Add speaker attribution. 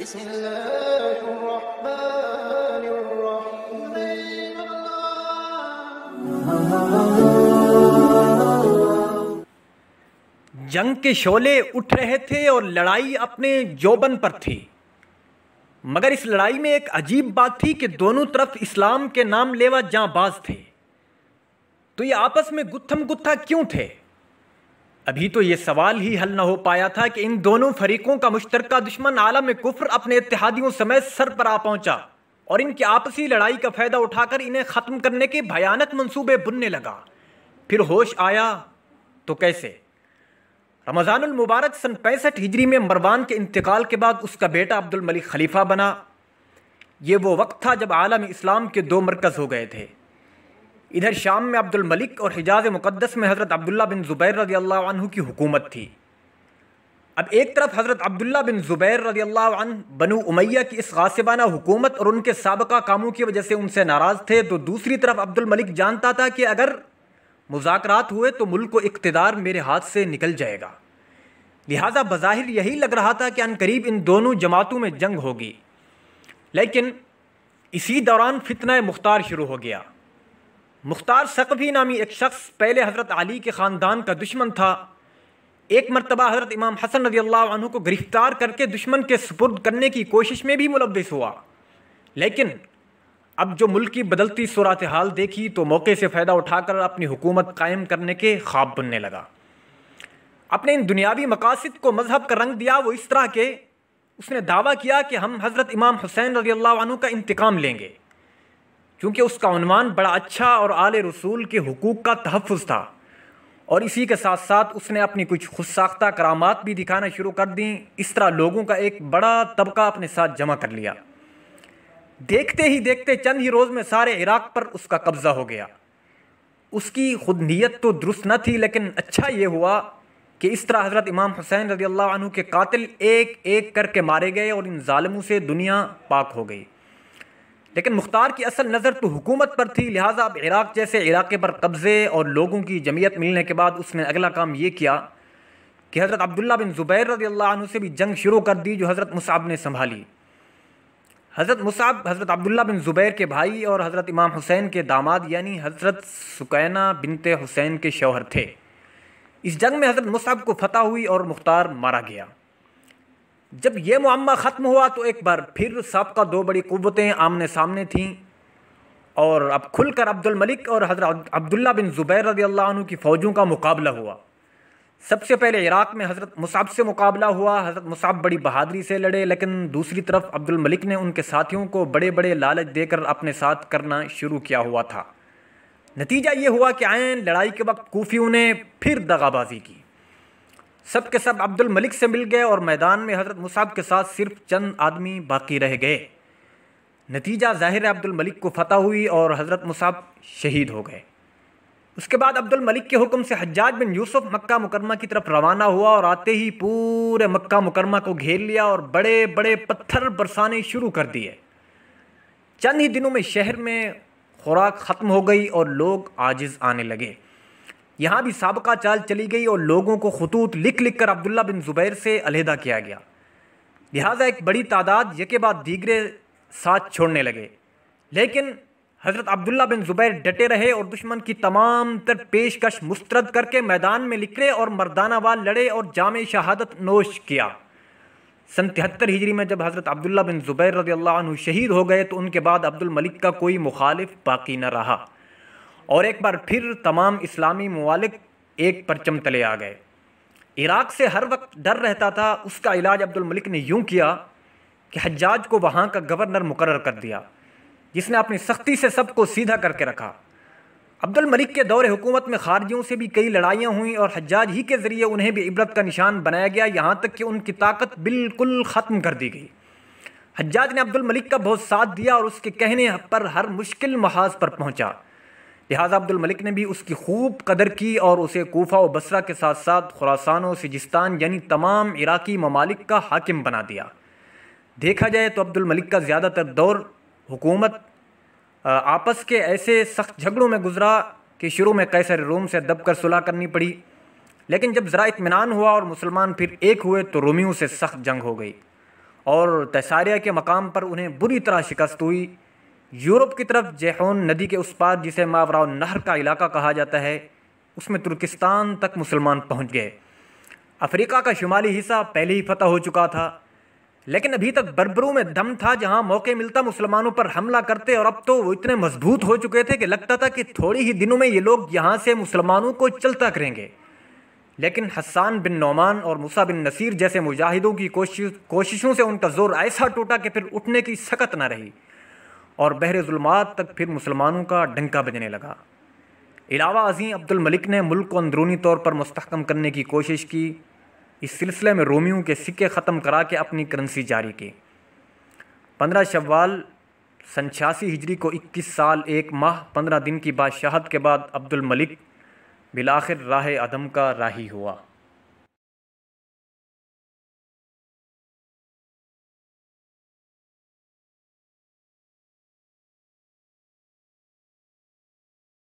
Speaker 1: जंग के शोले उठ रहे थे और लड़ाई अपने जोबन पर थी मगर इस लड़ाई में एक अजीब बात थी कि दोनों तरफ इस्लाम के नाम लेवा जाबाज थे तो ये आपस में गुत्थम गुत्था क्यों थे अभी तो ये सवाल ही हल न हो पाया था कि इन दोनों फरीकों का मुश्तर दुश्मन आलम कुफर अपने इतिहादियों समेत सर पर आ पहुंचा और इनकी आपसी लड़ाई का फ़ायदा उठाकर इन्हें ख़त्म करने के भयानक मंसूबे बुनने लगा फिर होश आया तो कैसे रमज़ानुल मुबारक सन पैंसठ हिजरी में मरवान के इंतकाल के बाद उसका बेटा अब्दुल मलिक खलीफा बना ये वो वक्त था जब आलम इस्लाम के दो मरकज़ हो गए थे इधर शाम में अब्दुल मलिक और हिजाज मुक़दस में हज़रत अब्दुल्ला बिन ज़ुबैर रज़ी अल्लाह की हुकूमत थी अब एक तरफ हज़रत अब्दुल्ला बिन ज़ुबैर रज़ी अल्लाह बनु उमैया की इस गासिबाना हुकूमत और उनके सबका कामों की वजह से उनसे नाराज़ थे तो दूसरी तरफ अब्दुल मलिक जानता था कि अगर मुजाकरात हुए तो मुल्क को इकतदार मेरे हाथ से निकल जाएगा लिहाजा बज़ाहिर यही लग रहा था कि अनकरीब इन दोनों जमातों में जंग होगी लेकिन इसी दौरान फितना मुख्तार शुरू हो गया मुख्तार सकफ़ी नामी एक शख्स पहले हज़रत अली के ख़ानदान का दुश्मन था एक मरतबा हज़रत इमाम हसन रजी अल्लाह को गिरफ़्तार करके दुश्मन के सुपुर्द करने की कोशिश में भी मुलविस हुआ लेकिन अब जो मुल्क की बदलती सूरत हाल देखी तो मौके से फ़ायदा उठाकर अपनी हुकूमत कायम करने के ख्वाब बनने लगा अपने इन दुनियावी मकासद को मज़हब का रंग दिया वो इस तरह के उसने दावा किया कि हम हज़रत इमाम हुसैन रजी अल्लाह का इंतकाम लेंगे क्योंकि उसका अनवान बड़ा अच्छा और आले रसूल के हकूक़ का तहफ़ था और इसी के साथ साथ उसने अपनी कुछ खुद साख्ता करामात भी दिखाना शुरू कर दी इस तरह लोगों का एक बड़ा तबका अपने साथ जमा कर लिया देखते ही देखते चंद ही रोज़ में सारे इराक़ पर उसका कब्ज़ा हो गया उसकी खुद नीयत तो दुरुस्त न थी लेकिन अच्छा ये हुआ कि इस तरह हज़रत इमाम हुसैन रदी अल्लाह के कातिल एक एक करके मारे गए और इन ालमों से दुनिया पाक हो गई लेकिन मुख्तार की असल नज़र तो हुकूमत पर थी लिहाजा अब इराक़ जैसे इलाके पर कब्ज़े और लोगों की जमीयत मिलने के बाद उसने अगला काम ये किया कि हज़रत अब्दुल्ला बिन ज़ुबैर रजी अल्लाह से भी जंग शुरू कर दी जो हज़रत मुसाब ने संभाली हज़रत मुसाब हज़रत अब्दुल्ला बिन ज़ुबैर के भाई और हज़रत इमाम हुसैन के दामाद यानी हज़रत सुकैना बिनते हुसैन के शौहर थे इस जंग में हज़रत मुसाब को फतह हुई और मुख्तार मारा गया जब यह मामा ख़त्म हुआ तो एक बार फिर सबका दो बड़ी कुवतें आमने सामने थीं और अब खुलकर अब्दुल मलिक और हज़रत अब्दुल्ला बिन ज़ुबैर रजी अल्लाह की फ़ौजों का मुकाबला हुआ सबसे पहले इराक़ में हज़रत मुसाब से मुकाबला हुआ हज़रत मुसाब बड़ी बहादरी से लड़े लेकिन दूसरी तरफ अब्दुल मलिक ने उनके साथियों को बड़े बड़े लालच देकर अपने साथ करना शुरू किया हुआ था नतीजा ये हुआ कि आयन लड़ाई के वक्त कोफियों ने फिर दगाबाजी की सब के सब अब्दुल मलिक से मिल गए और मैदान में हजरत मुसाब के साथ सिर्फ चंद आदमी बाकी रह गए नतीजा ज़ाहिर अब्दुल मलिक को फतह हुई और हज़रत मुसाब शहीद हो गए उसके बाद अब्दुल मलिक के हुक्म से हज्जाज बिन यूसुफ मक्का मुकरमा की तरफ रवाना हुआ और आते ही पूरे मक्का मुकरमा को घेर लिया और बड़े बड़े पत्थर बरसाने शुरू कर दिए चंद ही दिनों में शहर में खुराक ख़त्म हो गई और लोग आजिज़ आने लगे यहाँ भी सबका चाल चली गई और लोगों को खतूत लिख लिख कर अब्दुल्ला बिन ज़ुबैर से अलहदा किया गया लिहाजा एक बड़ी तादाद यके बाद दीगरे साथ छोड़ने लगे लेकिन हज़रत अब्दुल्ला बिन ज़ुबैर डटे रहे और दुश्मन की तमाम तर पेशकश मुस्तरद करके मैदान में निकले और मर्दानावाल लड़े और जाम शहादत नोश किया सन तिहत्तर हिजरी में जब हज़रत अब्दुल्ला बिन ज़ुबैर रजी शहीद हो गए तो उनके बाद अब्दुल मलिक का कोई मुखालिफ बाकी न रहा और एक बार फिर तमाम इस्लामी ममालिक एक परचम तले आ गए इराक़ से हर वक्त डर रहता था उसका इलाज अब्दुल मलिक ने यूँ किया कि हजाज को वहाँ का गवर्नर मुकर कर दिया जिसने अपनी सख्ती से सबको सीधा करके रखा अब्दुल मलिक के दौर हुकूमत में खारजियों से भी कई लड़ाइयाँ हुई और हजाज ही के ज़रिए उन्हें भी इबरत का निशान बनाया गया यहाँ तक कि उनकी ताकत बिल्कुल ख़त्म कर दी गई हजाज ने अब्दुल मलिक का बहुत साथ दिया और उसके कहने पर हर मुश्किल महाज पर पहुँचा लिहाजा अब्दुल मलिक ने भी उसकी खूब कदर की और उसे कोफा व बसरा के साथ साथ खुरासान व सिजिस्तान यानी तमाम इराकी ममालिक का हाकिम बना दिया देखा जाए तो अब्दुल मलिक का ज़्यादातर दौर हुकूमत आपस के ऐसे सख्त झगड़ों में गुजरा कि शुरू में कैसर रोम से दबकर सुलह करनी पड़ी लेकिन जब ज़रा इतमान हुआ और मुसलमान फिर एक हुए तो रोमियों से सख्त जंग हो गई और तसारिया के मकाम पर उन्हें बुरी तरह शिकस्त हुई यूरोप की तरफ जेहोन नदी के उस पार जिसे मावराव नहर का इलाका कहा जाता है उसमें तुर्किस्तान तक मुसलमान पहुंच गए अफ्रीका का शुमाली हिस्सा पहले ही फतह हो चुका था लेकिन अभी तक बर्बरों में दम था जहां मौके मिलता मुसलमानों पर हमला करते और अब तो वो इतने मजबूत हो चुके थे कि लगता था कि थोड़ी ही दिनों में ये लोग यहाँ से मुसलमानों को चलता करेंगे लेकिन हसान बिन नौमान और मुसा बिन नसीर जैसे मुजाहिदों की कोशिश कोशिशों से उनका जोर ऐसा टूटा कि फिर उठने की सकत ना रही और बहरजुलमात तक फिर मुसलमानों का डंका बजने लगा इलावा अजीम अब्दुल मलिक ने मुल्क को अंदरूनी तौर पर मस्तकम करने की कोशिश की इस सिलसिले में रोमियों के सिक्के ख़त्म करा के अपनी करेंसी जारी की पंद्रह शवाल सन छियासी हिजरी को इक्कीस साल एक माह पंद्रह दिन की बादशाहत के बाद अब्दुल मलिक बिलाखिर राह अदम का राही हुआ